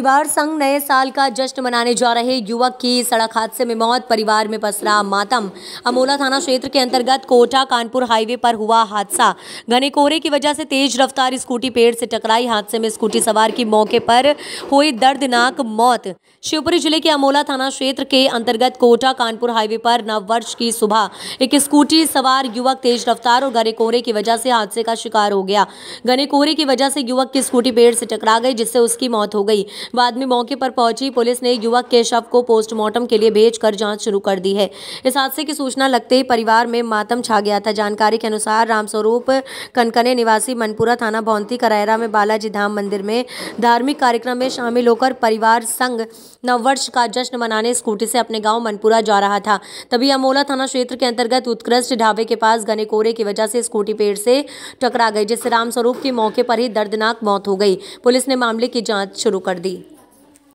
परिवार संघ नए साल का जश्न मनाने जा रहे युवक की सड़क हादसे में मौत परिवार में पसरा मातम अमोला थाना क्षेत्र के अंतर्गत कोटा कानपुर हाईवे पर हुआ हादसा घने कोहरे की वजह से तेज रफ्तार स्कूटी पेड़ से टकराई हादसे में स्कूटी सवार की मौके पर हुई दर्दनाक मौत शिवपुरी जिले के अमोला थाना क्षेत्र के अंतर्गत कोटा कानपुर हाईवे पर नववर्ष की सुबह एक स्कूटी सवार युवक तेज रफ्तार और घने कोहरे की वजह से हादसे का शिकार हो गया घने कोहरे की वजह से युवक की स्कूटी पेड़ से टकरा गई जिससे उसकी मौत हो गई बाद में मौके पर पहुंची पुलिस ने युवक के शव को पोस्टमार्टम के लिए भेज कर शुरू कर दी है इस हादसे की सूचना लगते ही परिवार में मातम छा गया था जानकारी के अनुसार रामस्वरूप कनकने निवासी मनपुरा थाना भौंती करायरा में बालाजी धाम मंदिर में धार्मिक कार्यक्रम में शामिल होकर परिवार संग नववर्ष का जश्न मनाने स्कूटी से अपने गांव मनपुरा जा रहा था तभी अमोला थाना क्षेत्र के अंतर्गत उत्कृष्ट ढाबे के पास घने कोहरे की वजह से स्कूटी पेड़ से टकरा गई जिससे रामस्वरूप की मौके पर ही दर्दनाक मौत हो गई पुलिस ने मामले की जांच शुरू कर दी